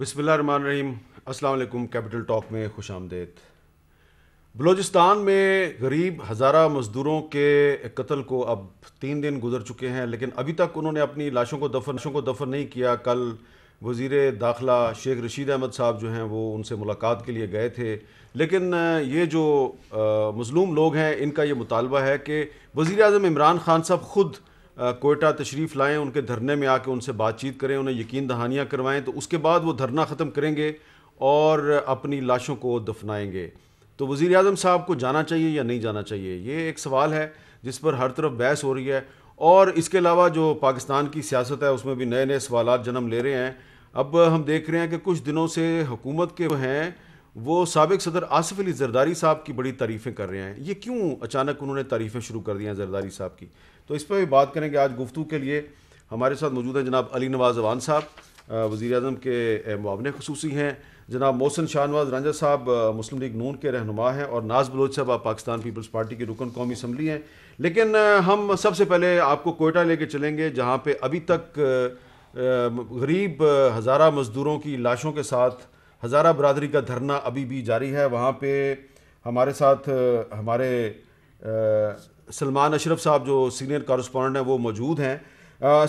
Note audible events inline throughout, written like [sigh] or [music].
रहीम अस्सलाम capital talk में खुश आमदेद बलोचिस्तान में गरीब हज़ारा मज़दूरों के कत्ल को अब तीन दिन गुजर चुके हैं लेकिन अभी तक उन्होंने अपनी लाशों को दफन लाशों को दफन नहीं किया कल वज़ी दाखिला शेख रशीद अहमद साहब जो हैं वो उनसे मुलाकात के लिए गए थे लेकिन ये जो मज़लूम लोग हैं इनका ये मुतालबा है कि वज़ी अजम इमरान खान साहब ख़ुद कोयटा तशरीफ़ लाएँ उनके धरने में आके उनसे बातचीत करें उन्हें यकीन दहानियाँ करवाएँ तो उसके बाद वो धरना ख़त्म करेंगे और अपनी लाशों को दफनाएँगे तो वज़ी अजम साहब को जाना चाहिए या नहीं जाना चाहिए ये एक सवाल है जिस पर हर तरफ बहस हो रही है और इसके अलावा जो पाकिस्तान की सियासत है उसमें भी नए नए सवाल जन्म ले रहे हैं अब हम देख रहे हैं कि कुछ दिनों से हुकूमत के हैं वो सबक सदर आसफ अली जरदारी साहब की बड़ी तारीफ़ें कर रहे हैं ये क्यों अचानक उन्होंने तारीफ़ें शुरू कर दी हैं जरदारी साहब की तो इस पर भी बात करेंगे आज गुफ्तु के लिए हमारे साथ मौजूद हैं जनाब अली नवाज अवान साहब वज़ी अजम के मुआवन खसूसी हैं जनाब मोहसन शाहनवाज रंजा साहब मुस्लिम लीग नून के रहनुमा हैं और नाज बलोच साहब आप पाकिस्तान पीपल्स पार्टी के रुकन कौमी असम्बली हैं लेकिन हम सबसे पहले आपको कोयटा लेके चलेंगे जहाँ पर अभी तक गरीब हज़ारा मज़दूरों की लाशों के साथ हज़ारा बरदरी का धरना अभी भी जारी है वहाँ पे हमारे साथ हमारे सलमान अशरफ साहब जो सीनियर कॉरस्पॉन्डेंट हैं वो मौजूद हैं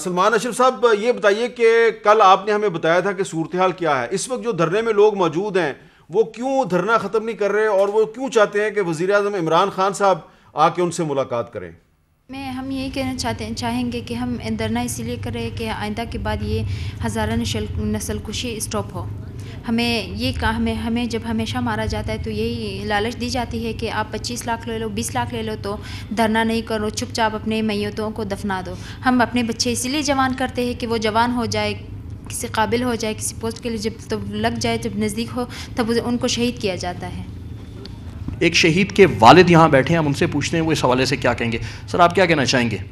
सलमान अशरफ साहब ये बताइए कि कल आपने हमें बताया था कि सूरत हाल क्या है इस वक्त जो धरने में लोग मौजूद हैं वो क्यों धरना ख़त्म नहीं कर रहे और वो क्यों चाहते हैं कि वज़ी अजम इमरान खान साहब आके उनसे मुलाकात करें मैं हम यही कहना चाहते चाहेंगे कि हम धरना इसीलिए कर रहे हैं कि आइंदा के बाद ये हज़ारा नस्ल खुशी कुशी स्टॉप हो हमें ये हमें हमें जब हमेशा मारा जाता है तो यही लालच दी जाती है कि आप 25 लाख ले लो 20 लाख ले लो तो धरना नहीं करो चुपचाप अपने मैतों तो को दफना दो हम अपने बच्चे इसीलिए जवान करते हैं कि वो जवान हो जाए किसी काबिल हो जाए किसी पोस्ट के लिए जब तब तो लग जाए जब नज़दीक हो तब उनको शहीद किया जाता है एक शहीद के वालिद यहाँ बैठे हैं हम उनसे पूछते हैं वो इस हवाले से क्या कहेंगे सर आप क्या कहना चाहेंगे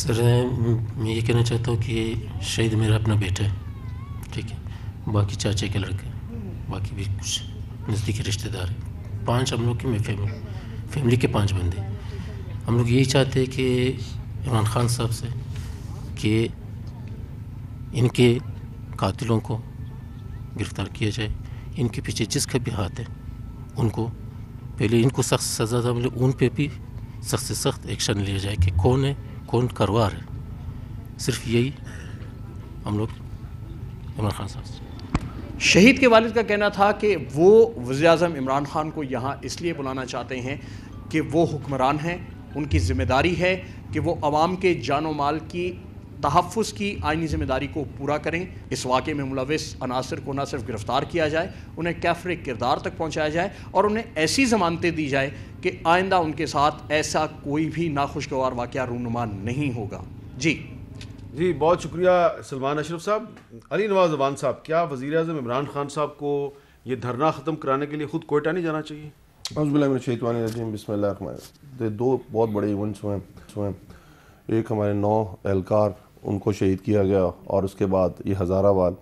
सर मैं ये कहना चाहता हूँ कि शहीद मेरा अपना बेटा है ठीक है बाकी चाचे के लड़के बाकी भी कुछ नज़दीकी रिश्तेदार हैं पांच हम लोग की मैं फैमिली फैमिली के पांच बंदे हम लोग यही चाहते हैं कि इमरान खान साहब से कि इनके कातिलों को गिरफ्तार किया जाए इनके पीछे जिसका भी हाथ है उनको पहले इनको सख्त सज़ा मिले मतलब उन पे भी सख्त से सख्त एक्शन लिया जाए कि कौन है कौन करवा है सिर्फ यही हम लोग इमरान खान साहब से शहीद के वालिद का कहना था कि वो वज़ी अजम इमरान खान को यहाँ इसलिए बुलाना चाहते हैं कि वो हुक्मरान हैं उनकी ज़िम्मेदारी है कि वो आवाम के जान माल की तहफ़ की आइनी ज़िम्मेदारी को पूरा करें इस वाक़े में मुलविस अनासर को ना सिर्फ गिरफ़्तार किया जाए उन्हें कैफरे किरदार तक पहुँचाया जाए और उन्हें ऐसी ज़मानतें दी जाए कि आइंदा उनके साथ ऐसा कोई भी नाखुशगवार वाक़ रूनुमा नहीं होगा जी जी बहुत शुक्रिया सलमान अशरफ साहब अली नवाज जबान साहब क्या वज़ी अजम इमरान खान साहब को ये धरना ख़त्म कराने के लिए ख़ुद कोयटा नहीं जाना चाहिए अज़बिल्लाशैतवानजीम बसमिल्ल दो बहुत बड़े इवेंट्स हुए हैं एक हमारे नौ एहलकार उनको शहीद किया गया और उसके बाद ये हज़ारावाल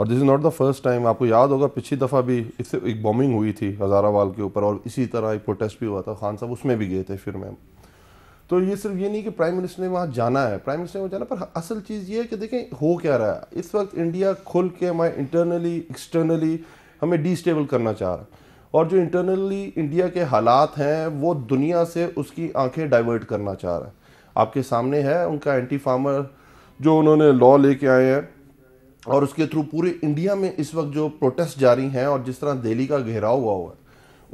और this is not the first time आपको याद होगा पिछली दफ़ा भी इससे एक बॉम्बिंग हुई थी हज़ाराबाद के ऊपर और इसी तरह एक प्रोटेस्ट भी हुआ था खान साहब उसमें भी गए थे फिर मैम तो ये सिर्फ ये नहीं कि प्राइम मिनिस्टर ने वहाँ जाना है प्राइम मिनिस्टर ने वहाँ जाना पर असल चीज़ ये है कि देखें हो क्या रहा है इस वक्त इंडिया खुल के हमारे इंटरनली एक्सटर्नली हमें डिस्टेबल करना चाह रहा है और जो इंटरनली इंडिया के हालात हैं वो दुनिया से उसकी आंखें डाइवर्ट करना चाह रहा है आपके सामने है उनका एंटी फार्मर जो उन्होंने लॉ लेके आए हैं और उसके थ्रू पूरे इंडिया में इस वक्त जो प्रोटेस्ट जारी हैं और जिस तरह दिल्ली का घेराव हुआ हुआ है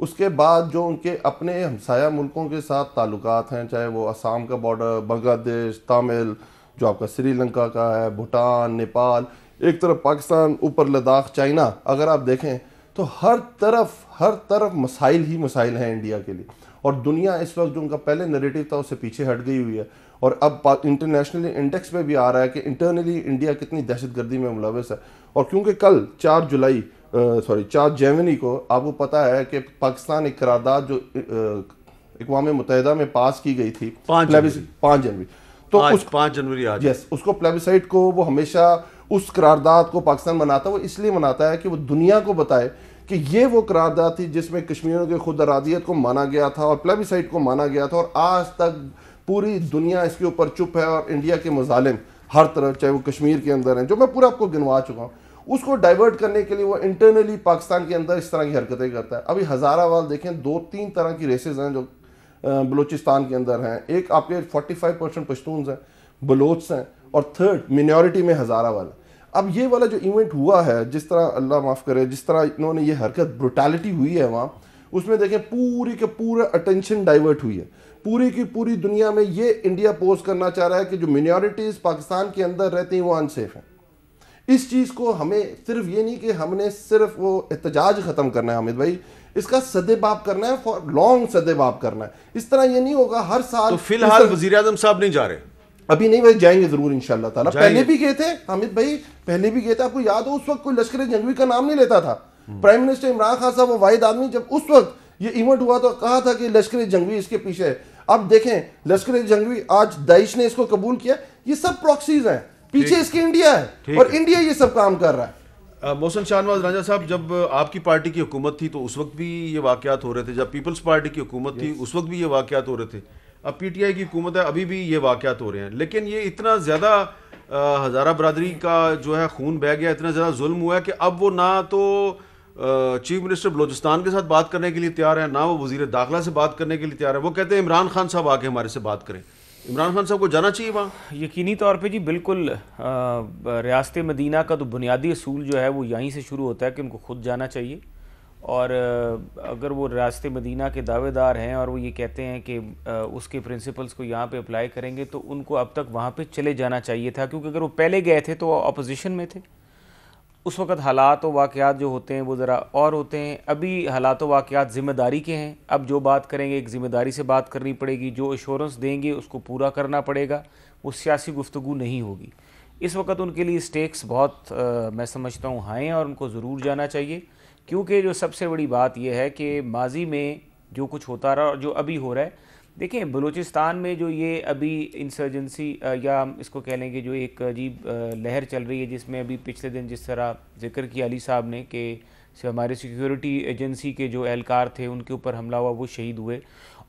उसके बाद जो उनके अपने हमसाया मुल्कों के साथ ताल्लुकात हैं चाहे वो असम का बॉर्डर बांग्लादेश तमिल जो आपका श्रीलंका का है भूटान नेपाल एक तरफ पाकिस्तान ऊपर लद्दाख चाइना अगर आप देखें तो हर तरफ हर तरफ मसाइल ही मसाइल हैं इंडिया के लिए और दुनिया इस वक्त जो उनका पहले नरेटिव था उससे पीछे हट गई हुई है और अब इंटरनेशनली इंडेक्स में भी आ रहा है कि इंटरनली इंडिया कितनी दहशत गर्दी में मुलवस है और क्योंकि कल चार जुलाई सॉरी चार जेमनी को आपको पता है कि पाकिस्तान इकरारदाद जो अकवा मुतहदा में पास की गई थी पाँच जनवरी तो आज, उस पाँच जनवरी आज यस उसको प्लेबिसाइट को वो हमेशा उस करारदाद को पाकिस्तान मनाता है वो इसलिए मनाता है कि वो दुनिया को बताए कि ये वो करारदाद थी जिसमें कश्मीरों के खुद अरादियत को माना गया था और प्लेबिसाइट को माना गया था और आज तक पूरी दुनिया इसके ऊपर चुप है और इंडिया के मुजालिम हर तरफ चाहे वो कश्मीर के अंदर हैं जो मैं पूरा आपको गिनवा चुका हूँ उसको डाइवर्ट करने के लिए वो इंटरनली पाकिस्तान के अंदर इस तरह की हरकतें करता है अभी हज़ारावाल देखें दो तीन तरह की रेसेज हैं जो बलूचिस्तान के अंदर हैं एक आपके 45 परसेंट पश्तून हैं बलोच हैं और थर्ड मिनोरिटी में हजारा वाल अब ये वाला जो इवेंट हुआ है जिस तरह अल्लाह माफ़ करे जिस तरह इन्होंने ये हरकत ब्रुटैलिटी हुई है वहाँ उसमें देखें पूरी के पूरा अटेंशन डाइवर्ट हुई है पूरी की पूरी दुनिया में ये इंडिया पोज करना चाह रहा है कि जो मिनोरिटीज़ पाकिस्तान के अंदर रहती हैं वो अनसेफ हैं इस चीज़ को हमें सिर्फ ये नहीं कि हमने सिर्फ वो एहतजाज ख़त्म करना है हामिद भाई इसका बाप करना है फॉर लॉन्ग बाप करना है इस तरह ये नहीं होगा हर साल तो फिलहाल वजीर अजम साहब नहीं जा रहे अभी नहीं भाई जाएंगे जरूर इंशाल्लाह ताला पहले भी गए थे हामिद भाई पहले भी गए थे आपको याद हो उस वक्त कोई लश्कर जंगवी का नाम नहीं लेता था prime hmm. Minister Imran Khan साहब वो वाहिद आदमी जब उस वक्त ये इवेंट हुआ तो कहा था कि लश्कर जंगवी इसके पीछे है अब देखें लश्कर जंगवी आज दाइश ने इसको कबूल किया ये सब प्रॉक्सीज हैं पीछे इसकी इंडिया है और इंडिया ये सब काम कर रहा है मोहसन शाहनवाज राजा साहब जब आपकी पार्टी की हुकूमत थी तो उस वक्त भी ये वाक़ात हो रहे थे जब पीपल्स पार्टी की हुकूमत थी उस वक्त भी ये वाक़ात हो रहे थे अब पीटीआई की हुकूमत है अभी भी ये वाक़ात हो रहे हैं लेकिन ये इतना ज़्यादा हज़ारा बरदरी का जो है खून बह गया इतना ज़्यादा जुल्म हुआ है कि अब वो ना तो चीफ मिनिस्टर बलोचिस्तान के साथ बात करने के लिए तैयार है ना वो वजीर दाखिला से बात करने के लिए तैयार है वो कहते हैं इमरान खान साहब आके हमारे से बात करें इमरान खान साहब को जाना चाहिए वहाँ यकीनी तौर पे जी बिल्कुल रियासत मदीना का तो बुनियादी असूल जो है वो यहीं से शुरू होता है कि उनको खुद जाना चाहिए और अगर वो रियासत मदीना के दावेदार हैं और वो ये कहते हैं कि उसके प्रिंसिपल्स को यहाँ पे अप्लाई करेंगे तो उनको अब तक वहाँ पे चले जाना चाहिए था क्योंकि अगर वो पहले गए थे तो वो अपोजिशन में थे उस वक़्त हालात व वाक़ात जो होते हैं वो ज़रा और होते हैं अभी हालात व वाक़ात ज़िम्मेदारी के हैं अब जो बात करेंगे एक ज़िम्मेदारी से बात करनी पड़ेगी जो एश्योरेंस देंगे उसको पूरा करना पड़ेगा वो सियासी गुफ्तु नहीं होगी इस वक्त उनके लिए स्टेक्स बहुत आ, मैं समझता हूँ हाएँ और उनको ज़रूर जाना चाहिए क्योंकि जो सबसे बड़ी बात यह है कि माजी में जो कुछ होता रहा और जो अभी हो रहा है देखिए बलूचिस्तान में जो ये अभी इंसर्जेंसी या इसको कह लेंगे जो एक अजीब लहर चल रही है जिसमें अभी पिछले दिन जिस तरह जिक्र किया अली साहब ने कि हमारे सिक्योरिटी एजेंसी के जो एहलकार थे उनके ऊपर हमला हुआ वो शहीद हुए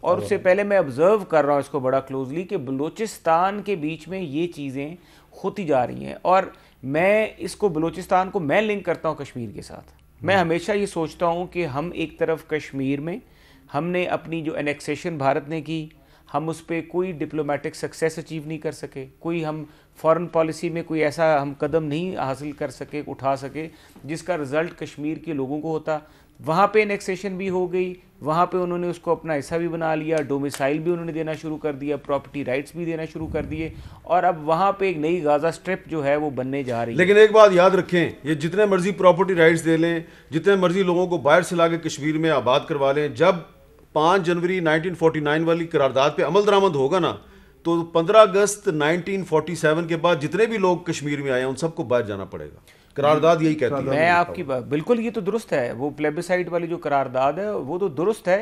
और उससे पहले मैं ऑब्ज़र्व कर रहा हूँ इसको बड़ा क्लोजली कि बलूचिस्तान के बीच में ये चीज़ें होती जा रही हैं और मैं इसको बलूचिस्तान को मैं लिंक करता हूँ कश्मीर के साथ मैं हम्म। हमेशा ये सोचता हूँ कि हम एक तरफ कश्मीर में हमने अपनी जो एनेक्सेशन भारत ने की हम उस पर कोई डिप्लोमेटिक सक्सेस अचीव नहीं कर सके कोई हम फॉरेन पॉलिसी में कोई ऐसा हम कदम नहीं हासिल कर सके उठा सके जिसका रिज़ल्ट कश्मीर के लोगों को होता वहाँ पे एनेक्सेशन भी हो गई वहाँ पे उन्होंने उसको अपना हिस्सा भी बना लिया डोमिसाइल भी उन्होंने देना शुरू कर दिया प्रॉपर्टी राइट्स भी देना शुरू कर दिए और अब वहाँ पे एक नई गाजा स्ट्रिप जो है वो बनने जा रही है लेकिन एक बात याद रखें ये जितने मर्जी प्रॉपर्टी राइट्स दे लें जितने मर्जी लोगों को बाहर से ला के कश्मीर में आबाद करवा लें जब पाँच जनवरी 1949 वाली करारदाद पे अमल दरामद होगा ना तो 15 अगस्त 1947 के बाद जितने भी लोग कश्मीर में आए उन सबको बाहर जाना पड़ेगा करारदाद यही कहती है मैं आपकी बात बिल्कुल ये तो दुरुस्त है वो प्लेबिसाइड वाली जो करारदाद है वो तो दुरुस्त है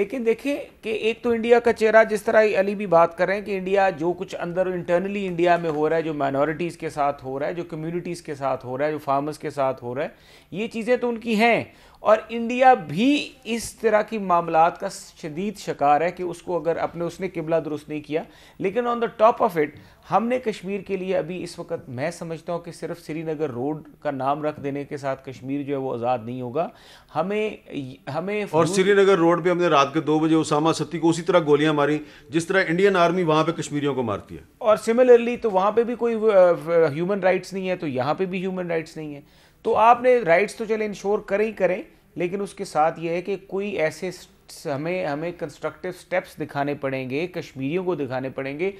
लेकिन देखिए कि एक तो इंडिया का चेहरा जिस तरह अली भी बात कर रहे हैं कि इंडिया जो कुछ अंदर इंटरनली इंडिया में हो रहा है जो माइनॉरिटीज़ के साथ हो रहा है जो कम्युनिटीज़ के साथ हो रहा है जो फार्मर्स के साथ हो रहा है ये चीज़ें तो उनकी हैं और इंडिया भी इस तरह की मामला का शदीद शिकार है कि उसको अगर अपने उसने किबला दुरुस्त नहीं किया लेकिन on the top of it हमने कश्मीर के लिए अभी इस वक्त मैं समझता हूँ कि सिर्फ श्रीनगर रोड का नाम रख देने के साथ कश्मीर जो है वो आज़ाद नहीं होगा हमें हमें और श्रीनगर रोड पे हमने रात के दो बजे उसामा सत्ती को उसी तरह गोलियां मारी जिस तरह इंडियन आर्मी वहाँ पे कश्मीरियों को मारती है और सिमिलरली तो वहाँ पर भी कोई ह्यूमन राइट्स नहीं है तो यहाँ पर भी ह्यूमन राइट्स नहीं है तो आपने राइट्स तो चले इंश्योर करें ही करें लेकिन उसके साथ ये है कि कोई ऐसे हमें हमें कंस्ट्रक्टिव स्टेप्स दिखाने पड़ेंगे कश्मीरियों को दिखाने पड़ेंगे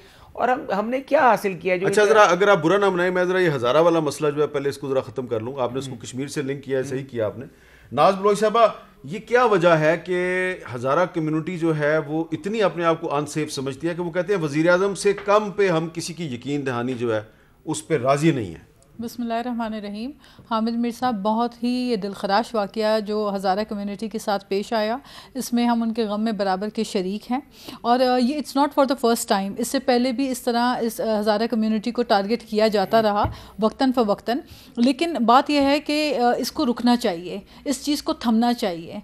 और हम हमने क्या हासिल किया जो अच्छा जरा अगर आप बुरा ना बनाए मैं जरा ये हज़ारा वाला मसला जो है पहले इसको जरा ख़त्म कर लूँ आपने इसको हम्म। कश्मीर से लिंक किया है हम्म। सही किया आपने नाज बलोई साहबा ये क्या वजह है कि हज़ारा कम्यूनिटी जो है वो इतनी अपने आप को अनसेफ समझती है कि वो कहते हैं वज़ी अजम से कम पे हम किसी की यकीन दहानी जो है उस पर राज़ी नहीं है बसमिल्ल रहीम हामिद मिर्सा साहब बहुत ही ये दिलखराश वाक़ जो हज़ारा कम्युनिटी के साथ पेश आया इसमें हम उनके गम में बराबर के शरीक हैं और ये it's not for the first time इससे पहले भी इस तरह इस हज़ारा कम्युनिटी को टारगेट किया जाता रहा वक्ता फ़वक्ता लेकिन बात यह है कि इसको रुकना चाहिए इस चीज़ को थमना चाहिए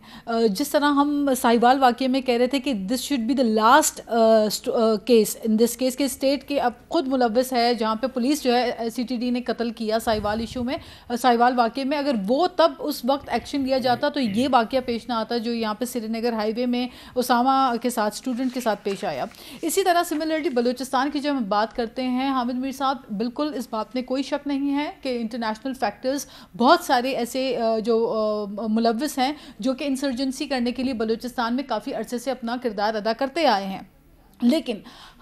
जिस तरह हम साहिवाल वाक़े में कह रहे थे कि this should be the last case in this case के स्टेट के अब ख़ुद मुलवस है जहाँ पर पुलिस जो है सी टी डी ने कत्ल किया किया साहिवाल इशू में साहिवाल वाक्य में अगर वो तब उस वक्त एक्शन लिया जाता तो ये वाक्य पेश ना आता जो यहाँ पे श्रीनगर हाईवे में उसामा के साथ स्टूडेंट के साथ पेश आया इसी तरह सिमिलरली बलूचिस्तान की जब हम बात करते हैं हामिद मीर साहब बिल्कुल इस बात में कोई शक नहीं है कि इंटरनेशनल फैक्टर्स बहुत सारे ऐसे जो मुलविस हैं जो कि इंसर्जेंसी करने के लिए बलूचिस्तान में काफ़ी अरसे से अपना किरदार अदा करते आए हैं लेकिन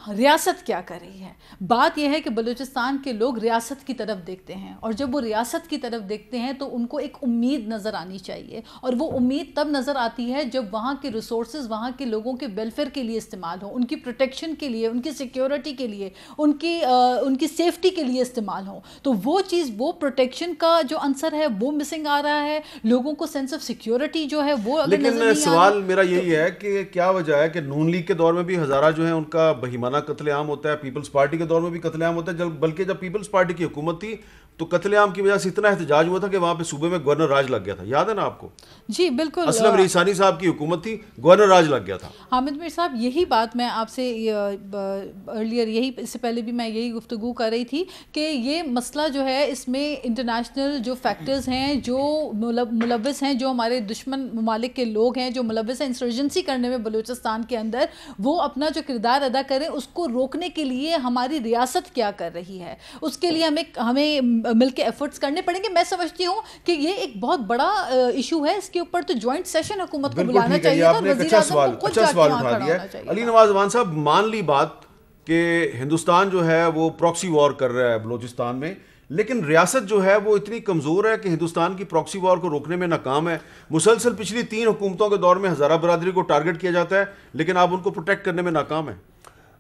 रियासत क्या कर रही है बात यह है कि बलूचिस्तान के लोग रियासत की तरफ देखते हैं और जब वो रियासत की तरफ देखते हैं तो उनको एक उम्मीद नज़र आनी चाहिए और वो उम्मीद तब नज़र आती है जब वहाँ के रिसोर्स वहाँ के लोगों के वेलफेयर के लिए इस्तेमाल हो उनकी प्रोटेक्शन के लिए उनकी सिक्योरिटी के लिए उनकी आ, उनकी सेफ्टी के लिए इस्तेमाल हो तो वो चीज़ वो प्रोटेक्शन का जो आंसर है वो मिसिंग आ रहा है लोगों को सेंस ऑफ सिक्योरिटी जो है वो लेकिन सवाल मेरा यही है कि क्या वजह है कि नून लीग के दौर में भी हज़ारा जो है उनका बहिमाना रोज़ाना कतलेआम होता है पीपल्स पार्टी के दौर में भी कतलेआम होता है जब बल्कि जब पीपल्स पार्टी की हुकूमत थी तो कत्लेआम की वजह से इतना एहतजाज हुआ था कि वहाँ पे सूबे में गवर्नर राज लग गया था याद है ना आपको जी बिल्कुल असलम रिसानी साहब की हुकूमत थी गवर्नर राज लग गया था हामिद मीर साहब यही बात मैं आपसे अर्लियर यही इससे पहले भी मैं यही गुफ्तु कर रही थी कि ये मसला जो है इसमें इंटरनेशनल जो फैक्टर्स हैं जो मुलविस हैं जो हमारे दुश्मन ममालिक के लोग हैं जो मुलविस हैं इंसर्जेंसी करने में बलूचिस्तान के अंदर वो अपना जो किरदार अदा करें उसको रोकने के लिए हमारी रियासत क्या कर रही है उसके लिए हमें हमें मिल के एफर्ट्स करने पड़ेंगे मैं समझती हूँ कि ये एक बहुत बड़ा इशू है इसके ऊपर तो ज्वाइंट सेशन हुकूमत को बुलाना चाहिए आपने एक अच्छा सवाल अच्छा सवाल उठा दिया अली नवाज वान साहब मान ली बात कि हिंदुस्तान जो है वो प्रॉक्सी वॉर कर रहा है बलूचिस्तान में लेकिन रियासत जो है वो इतनी कमज़ोर है कि हिंदुस्तान की प्रॉक्सी वॉर को रोकने में नाकाम है मुसलसल पिछली तीन हुकूमतों के दौर में हज़ारा बरदरी को टारगेट किया जाता है लेकिन आप उनको प्रोटेक्ट करने में नाकाम है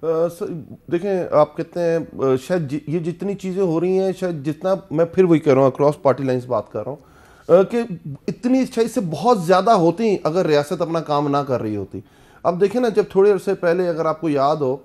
सर देखें आप कहते हैं शायद ये जितनी चीज़ें हो रही हैं शायद जितना मैं फिर वही कह रहा हूँ क्रॉस पार्टी लाइन्स बात कर रहा हूँ कि इतनी शायद से बहुत ज़्यादा होती अगर रियासत अपना काम ना कर रही होती अब देखें ना जब थोड़े अरसे पहले अगर आपको याद हो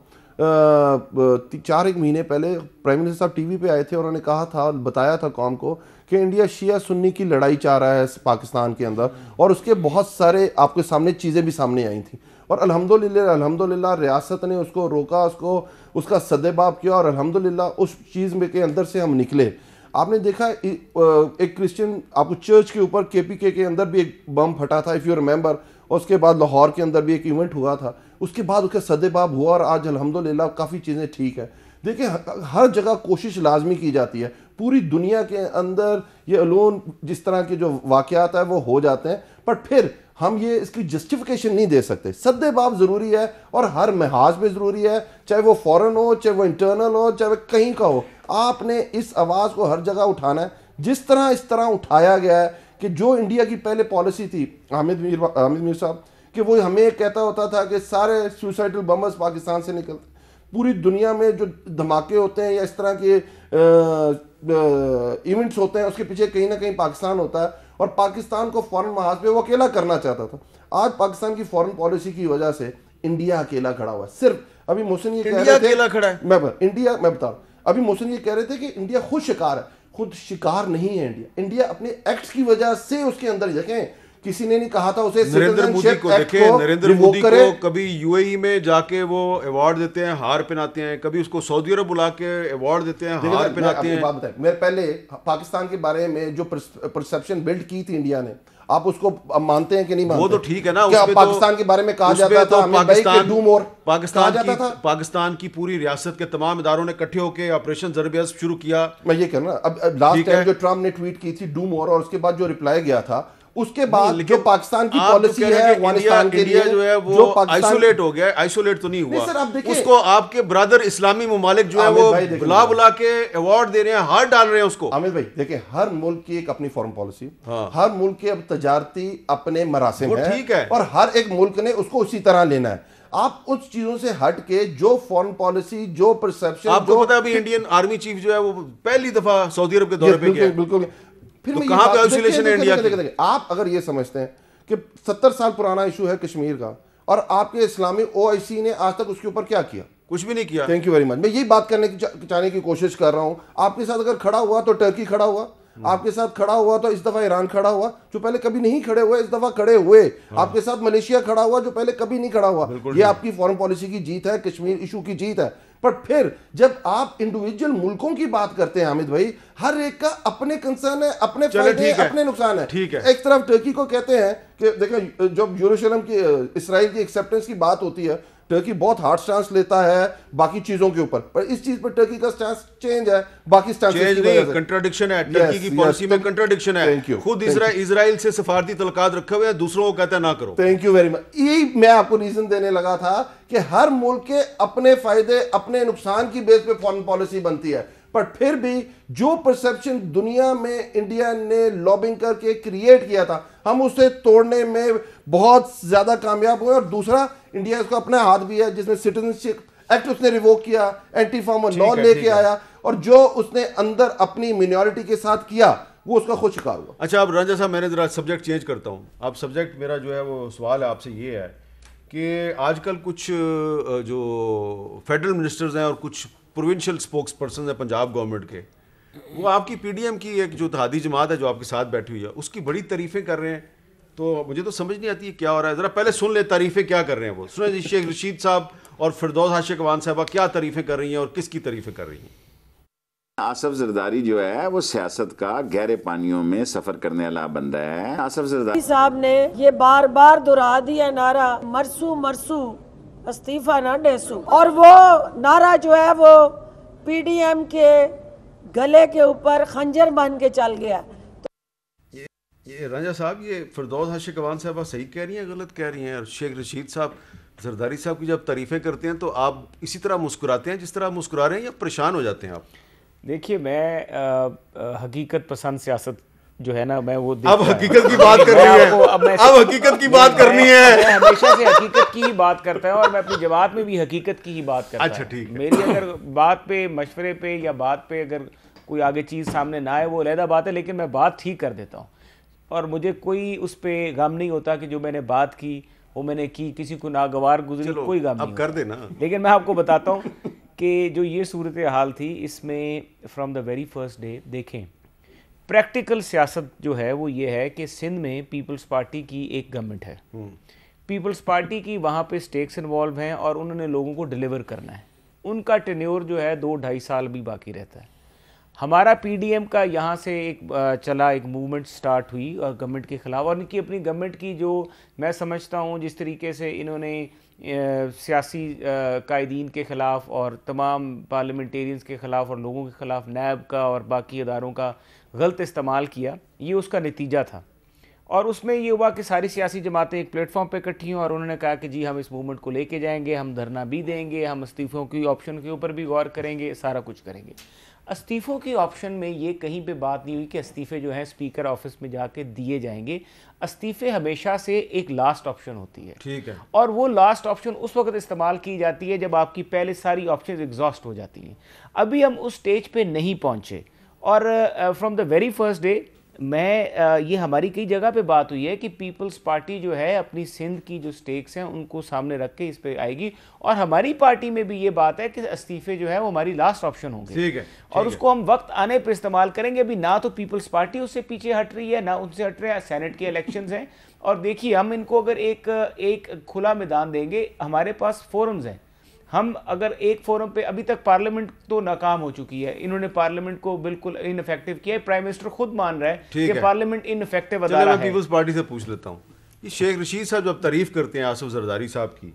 चार एक महीने पहले प्राइम मिनिस्टर साहब वी पर आए थे और उन्होंने कहा था बताया था कौम को कि इंडिया शिया सुन्नी की लड़ाई चाह रहा है पाकिस्तान के अंदर और उसके बहुत सारे आपके सामने चीज़ें भी सामने आई थी और अल्हम्दुलिल्लाह अल्हम्दुलिल्लाह रियासत ने उसको रोका उसको उसका सदेबाब किया और अल्हम्दुलिल्लाह उस चीज़ में के अंदर से हम निकले आपने देखा एक क्रिश्चियन आपको चर्च के ऊपर के पी के अंदर भी एक बम फटा था इफ़ यू रिमेंबर और उसके बाद लाहौर के अंदर भी एक इवेंट हुआ था उसके बाद उसका सदेबाब हुआ और आज अलहमदिल्ला काफ़ी चीज़ें ठीक है देखिए हर जगह कोशिश लाजमी की जाती है पूरी दुनिया के अंदर ये अलोन जिस तरह के जो वाक़ात है वो हो जाते हैं बट फिर हम ये इसकी जस्टिफिकेशन नहीं दे सकते सदे बाप ज़रूरी है और हर महाज में ज़रूरी है चाहे वो फ़ॉरन हो चाहे वो इंटरनल हो चाहे वो कहीं का हो आपने इस आवाज़ को हर जगह उठाना है जिस तरह इस तरह उठाया गया है कि जो इंडिया की पहले पॉलिसी थी हामिद मीर हामिद मीर साहब कि वो हमें कहता होता था कि सारे सुसाइडल बम्बर्स पाकिस्तान से निकलते पूरी दुनिया में जो धमाके होते हैं या इस तरह के इवेंट्स होते हैं उसके पीछे कहीं ना कहीं पाकिस्तान होता है और पाकिस्तान को फॉरन महाज में वो अकेला करना चाहता था आज पाकिस्तान की फॉरन पॉलिसी की वजह से इंडिया अकेला खड़ा हुआ है सिर्फ अभी मोहसिन ये कह रहे थे खड़ा है मैं इंडिया मैं बता अभी मोहसिन ये कह रहे थे कि इंडिया खुद शिकार है खुद शिकार नहीं है इंडिया इंडिया अपने एक्ट की वजह से उसके अंदर जगह किसी ने नहीं कहा था उसे नरेंद्र मोदी को देखे नरेंद्र मोदी को कभी यूएई e में जाके वो अवार्ड देते हैं हार पहनाते हैं कभी उसको सऊदी अरब बुला के अवार्ड देते हैं हार पहनाते हैं बात मैं पहले पाकिस्तान के बारे में जो परसेप्शन बिल्ड की थी इंडिया ने आप उसको मानते हैं कि नहीं मानते वो तो ठीक है ना क्या तो- पाकिस्तान तो, के बारे में कहा जाता तो था पाकिस्तान और पाकिस्तान की, था पाकिस्तान की पूरी रियासत के तमाम इदारों ने इकट्ठे होकर ऑपरेशन जरब शुरू किया मैं ये कह रहा अब, अब लास्ट टाइम जो ट्रम्प ने ट्वीट की थी डूम और, और उसके बाद जो रिप्लाई गया था उसके बाद जो पाकिस्तान की पॉलिसी है अफगानिस्तान के लिए जो है वो आइसोलेट हो गया आइसोलेट तो नहीं हुआ नहीं सर आप उसको आपके ब्रदर इस्लामी ममालिक जो है वो बुला बुला के अवार्ड दे रहे हैं हार डाल रहे हैं उसको आमिर भाई देखिए हर मुल्क की एक अपनी फॉरन पॉलिसी हाँ। हर मुल्क के अब तजारती अपने मरासम है ठीक है और हर एक मुल्क ने उसको उसी तरह लेना है आप उस चीजों से हट के जो फॉरेन पॉलिसी जो परसेप्शन आपको पता है अभी इंडियन आर्मी चीफ जो है वो पहली दफा सऊदी अरब के दौरे पे बिल्कुल, गया बिल्कुल फिर तो कहां पे आइसोलेशन इंडिया देखे, आप अगर ये समझते हैं कि सत्तर साल पुराना इशू है कश्मीर का और आपके इस्लामी ओआईसी ने आज तक उसके ऊपर क्या किया कुछ भी नहीं किया थैंक यू वेरी मच मैं यही बात करने की चाहने की कोशिश कर रहा हूँ आपके साथ अगर खड़ा हुआ तो टर्की खड़ा हुआ हम्म। आपके साथ खड़ा हुआ तो इस दफा ईरान खड़ा हुआ जो पहले कभी नहीं खड़े हुए इस दफा खड़े हुए हाँ। आपके साथ मलेशिया खड़ा हुआ जो पहले कभी नहीं खड़ा हुआ ये आपकी फॉरेन पॉलिसी की जीत है कश्मीर इशू की जीत है बट फिर जब आप इंडिविजुअल मुल्कों की बात करते हैं हामिद भाई हर एक का अपने कंसर्न है अपने फायदे अपने नुकसान है ठीक है एक तरफ टर्की को कहते हैं कि देखें जब यूरोशलम की इसराइल की एक्सेप्टेंस की बात होती है टर्की बहुत हार्ड स्टांस लेता है बाकी चीजों के ऊपर पर इस चीज पर टर्की का स्टांस चेंज है बाकी स्टांस कंट्राडिक्शन है टर्की की पॉलिसी में कंट्राडिक्शन है खुद इसराइल से सफारती तलकात रखे हुए हैं दूसरों को कहते हैं ना करो थैंक यू वेरी मच यही मैं आपको रीजन देने लगा था कि हर मुल्क के अपने फायदे अपने नुकसान की बेस पे फॉरन पॉलिसी बनती है पर फिर भी जो परसेप्शन दुनिया में इंडिया ने लॉबिंग करके क्रिएट किया था हम उसे तोड़ने में बहुत ज्यादा कामयाब हुए और दूसरा इंडिया उसको अपना हाथ भी है जिसने सिटीजनशिप एक्ट उसने रिवोक किया एंटी फार्मर लॉ लेके आया और जो उसने अंदर अपनी मिनोरिटी के साथ किया वो उसका खुद शिकार हुआ अच्छा अब राजा साहब मैंने जरा सब्जेक्ट चेंज करता हूँ अब सब्जेक्ट मेरा जो है वो सवाल है आपसे ये है कि आजकल कुछ जो फेडरल मिनिस्टर्स हैं और कुछ प्रोविंशियल स्पोक्स पर्सन हैं पंजाब गवर्नमेंट के वो आपकी पीडीएम की एक जो तहादी जमात है जो आपके साथ बैठी हुई है उसकी बड़ी तारीफें कर रहे हैं तो मुझे तो समझ नहीं आती है क्या हो रहा है ज़रा पहले सुन ले तारीफ़ें क्या कर रहे हैं वो सुने शेख रशीद साहब और फिरदौस हाशिकवान साहबा क्या तारीफ़ें कर रही हैं और किसकी तारीफ़ें कर रही हैं आसफ जरदारी जो है वो सियासत का गहरे पानियों में सफर करने वाला बंदा है आसफ जरदारी साहब ने ये बार बार दोहरा दिया नारा मरसू मरसू इस्तीफा ना डेसू और वो नारा जो है वो पीडीएम के गले के ऊपर खंजर बन के चल गया ये राजा साहब ये फिरदौस हाशि कवान आप सही कह रही हैं गलत कह रही हैं और शेख रशीद साहब जरदारी साहब की जब तारीफ़ें करते हैं तो आप इसी तरह मुस्कुराते हैं जिस तरह मुस्कुरा रहे हैं या परेशान हो जाते हैं आप देखिए मैं आ, हकीकत पसंद सियासत जो है ना मैं वो अब हकीकत की बात रही है अब मैं अब हकीकत की बात करनी है मैं हमेशा से हकीकत की ही बात करता हूँ और मैं अपनी जवाब में भी हकीकत की ही बात करता अच्छा ठीक मेरी अगर बात पे मशवरे पे या बात पे अगर कोई आगे चीज़ सामने ना आए वो अलहदा बात है लेकिन मैं बात ठीक कर देता हूँ और मुझे कोई उस पर गम नहीं होता कि जो मैंने बात की वो मैंने की किसी को नागवार गुजरी कोई गम नहीं कर देना लेकिन मैं आपको बताता हूँ [laughs] कि जो ये सूरत हाल थी इसमें from the very first day देखें प्रैक्टिकल सियासत जो है वो ये है कि सिंध में पीपल्स पार्टी की एक गवर्नमेंट है पीपल्स हम्म। पार्टी की वहाँ पे स्टेक्स इन्वॉल्व हैं और उन्होंने लोगों को डिलीवर करना है उनका टेन्योर जो है दो ढाई साल भी बाकी रहता है हमारा पीडीएम का यहाँ से एक चला एक मूवमेंट स्टार्ट हुई और गवर्नमेंट के ख़िलाफ़ और इनकी अपनी गवर्नमेंट की जो मैं समझता हूँ जिस तरीके से इन्होंने सियासी कायदीन के ख़िलाफ़ और तमाम पार्लियामेंटेरियंस के ख़िलाफ़ और लोगों के ख़िलाफ़ नैब का और बाकी अदारों का गलत इस्तेमाल किया ये उसका नतीजा था और उसमें ये हुआ कि सारी सियासी जमातें एक प्लेटफॉर्म पे इकट्ठी हों और उन्होंने कहा कि जी हम इस मूवमेंट को लेके जाएंगे हम धरना भी देंगे हम इस्तीफ़ों की ऑप्शन के ऊपर भी गौर करेंगे सारा कुछ करेंगे इस्तीफ़ों के ऑप्शन में ये कहीं पे बात नहीं हुई कि इस्तीफ़े जो है स्पीकर ऑफिस में जाके दिए जाएंगे इस्तीफ़े हमेशा से एक लास्ट ऑप्शन होती है ठीक है और वो लास्ट ऑप्शन उस वक्त इस्तेमाल की जाती है जब आपकी पहले सारी ऑप्शन एग्जॉस्ट हो जाती हैं अभी हम उस स्टेज पर नहीं पहुँचे और from the very first day मैं ये हमारी कई जगह पे बात हुई है कि पीपल्स पार्टी जो है अपनी सिंध की जो स्टेक्स हैं उनको सामने रख के इस पर आएगी और हमारी पार्टी में भी ये बात है कि इस्तीफे जो है वो हमारी लास्ट ऑप्शन होंगे ठीक है और उसको हम वक्त आने पर इस्तेमाल करेंगे अभी ना तो पीपल्स पार्टी उससे पीछे हट रही है ना उनसे हट रहे हैं सेनेट के इलेक्शन हैं और देखिए हम इनको अगर एक एक खुला मैदान देंगे हमारे पास फोरम्स हैं हम अगर एक फोरम पे अभी तक पार्लियामेंट तो नाकाम हो चुकी है इन्होंने पार्लियामेंट को बिल्कुल इनफेक्टिव किया है प्राइम मिनिस्टर खुद मान रहा है कि पार्लियामेंट इनफेक्टिव इफेक्टिव है पीपल्स पार्टी से पूछ लेता हूँ शेख रशीद साहब जब तारीफ करते हैं आसफ जरदारी साहब की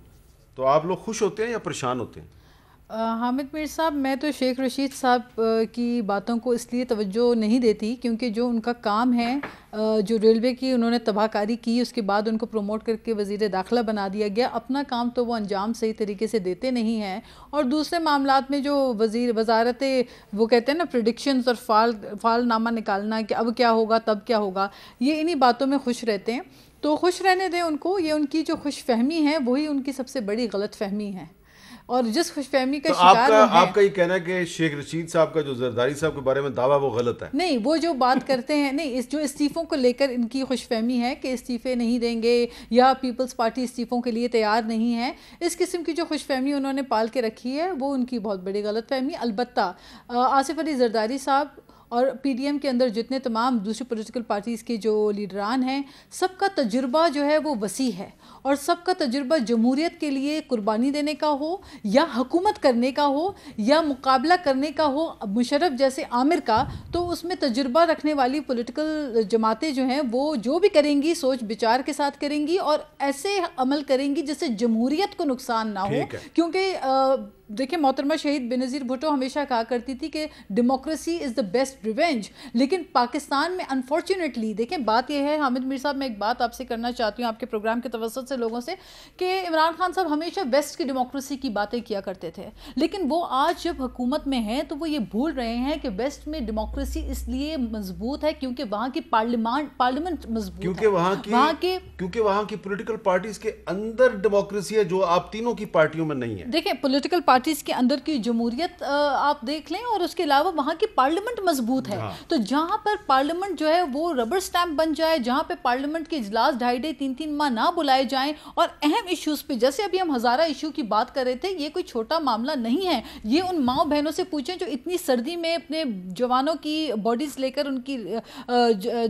तो आप लोग खुश होते हैं या परेशान होते हैं हामिद मीर साहब मैं तो शेख रशीद साहब की बातों को इसलिए तवज्जो नहीं देती क्योंकि जो उनका काम है जो रेलवे की उन्होंने तबाहकारी की उसके बाद उनको प्रमोट करके वजीर दाखिला बना दिया गया अपना काम तो वो अंजाम सही तरीके से देते नहीं हैं और दूसरे मामला में जो वजीर वजारत वो कहते हैं ना प्रडिक्शंस और फाल फाल नामा निकालना कि अब क्या होगा तब क्या होगा ये इन्हीं बातों में खुश रहते हैं तो खुश रहने दें उनको ये उनकी जो खुश फहमी है वही उनकी सबसे बड़ी गलत फहमी है और जिस खुशफहमी का तो शिकार आपका, आपका ये कहना है कि शेख रशीद साहब का जो जरदारी साहब के बारे में दावा वो गलत है नहीं वो जो बात [laughs] करते हैं नहीं इस जो इस्तीफ़ों को लेकर इनकी खुशफहमी है कि इस्तीफ़े नहीं देंगे या पीपल्स पार्टी इस्तीफ़ों के लिए तैयार नहीं है इस किस्म की जो खुशफहमी उन्होंने पाल के रखी है वो उनकी बहुत बड़ी गलत फहमी अलबत् आसिफ अली जरदारी साहब और पीडीएम के अंदर जितने तमाम दूसरी पोलिटिकल पार्टीज़ के जो लीडरान हैं सबका तजुर्बा जो है वो वसी है और सबका तजुर्बा जमहूरीत के लिए कुर्बानी देने का हो या हुकूमत करने का हो या मुकाबला करने का हो मुशरफ जैसे आमिर का तो उसमें तजुर्बा रखने वाली पोलिटिकल जमातें जो हैं वो जो भी करेंगी सोच विचार के साथ करेंगी और ऐसे अमल करेंगी जिससे जमहूरीत को नुकसान ना हो क्योंकि देखिए मोहतरमा शहीद बेनज़ीर भुटो हमेशा कहा करती थी कि democracy is the best revenge लेकिन पाकिस्तान में अनफॉर्चुनेटली देखें बात यह है हामिद मीर साहब मैं एक बात आपसे करना चाहती हूँ आपके प्रोग्राम के तवसत से लोगों से कि इमरान खान साहब हमेशा वेस्ट की डेमोक्रेसी की बातें किया करते थे लेकिन वो आज जब हुकूमत में हैं तो वो ये भूल रहे हैं कि वेस्ट में डेमोक्रेसी इसलिए मजबूत है क्योंकि वहाँ की पार्लियमान पार्लियामेंट मजबूत क्योंकि वहाँ की वहाँ के क्योंकि वहाँ की पोलिटिकल पार्टीज के अंदर डेमोक्रेसी है जो आप तीनों की पार्टियों में नहीं है देखिए पोलिटिकल पार्टीज़ के अंदर की जमहूरियत आप देख लें और उसके अलावा वहाँ की पार्लियामेंट मजबूत है हाँ। तो जहाँ पर पार्लियामेंट जो है वो रबर स्टैम्प बन जाए जहाँ पे पार्लियामेंट के इजलास ढाई ढाई तीन तीन माह ना बुलाए जाएँ और अहम इश्यूज़ पे जैसे अभी हम हज़ारा इशू की बात कर रहे थे ये कोई छोटा मामला नहीं है ये उन माओ बहनों से पूछें जो इतनी सर्दी में अपने जवानों की बॉडीज़ लेकर उनकी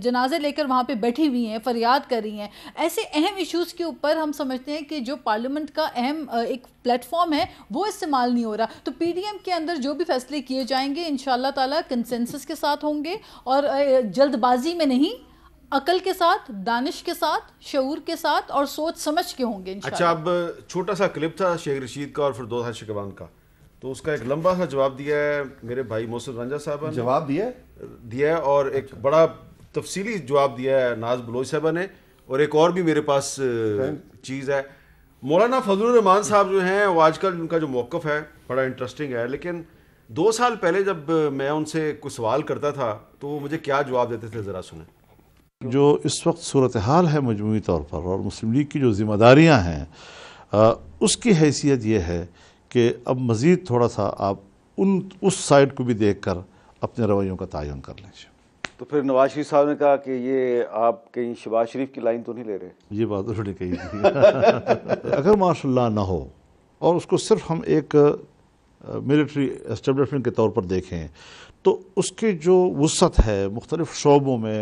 जनाजे लेकर वहाँ पर बैठी हुई हैं फरियाद कर रही हैं ऐसे अहम इशूज़ के ऊपर हम समझते हैं कि जो पार्लियामेंट का अहम एक प्लेटफॉर्म है वो इस्तेमाल नहीं हो रहा तो पीडीएम के अंदर जो भी फैसले किए जाएंगे इन ताला कंसेंसस के साथ होंगे और जल्दबाजी में नहीं अकल के साथ दानिश के साथ शूर के साथ और सोच समझ के होंगे अच्छा अब छोटा सा क्लिप था शेख रशीद का और फिर दो था शिकवान का तो उसका एक लंबा सा जवाब दिया है मेरे भाई मोहसिन रंजा साहब ने जवाब दिया दिया है और एक अच्छा। बड़ा तफसीली जवाब दिया है नाज बलोच साहबा ने और एक और भी मेरे पास चीज़ है मौलाना रहमान साहब जो हैं वो आजकल उनका जो मौक़ है बड़ा इंटरेस्टिंग है लेकिन दो साल पहले जब मैं उनसे कुछ सवाल करता था तो वो मुझे क्या जवाब देते थे ज़रा सुने जो इस वक्त सूरत हाल है मजमू तौर पर और मुस्लिम लीग की जो जिम्मेदारियाँ हैं उसकी हैसियत ये है कि अब मज़ीद थोड़ा सा आप उन उस साइड को भी देख कर अपने रवैयों का तयन कर लीजिए तो फिर नवाज शरीफ साहब ने कहा कि ये आप कहीं शबाज शरीफ की लाइन तो नहीं ले रहे ये बात तो उन्होंने कही थी [laughs] अगर माशाल्लाह ना हो और उसको सिर्फ हम एक मिलिट्री एस्टेब्लिशमेंट के तौर पर देखें तो उसके जो वसत है मुख्तलिफ शोबों में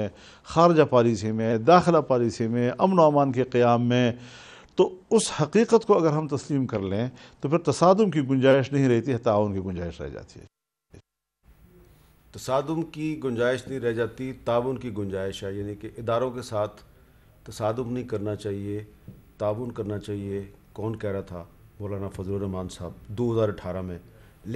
खारजा पॉलिसी में दाखिला पॉलिसी में अमन अमान के क़्याम में तो उस हकीकत को अगर हम तस्लीम कर लें तो फिर तसादम की गुंजाइश नहीं रहती है ताउन की गुंजाइश रह जाती है तसादम की गुंजाइश नहीं रह जाती ताउन की गुंजाइश है यानी कि इदारों के साथ तसादम नहीं करना चाहिए ताउन करना चाहिए कौन कह रहा था मौलाना फजलरहमान साहब 2018 में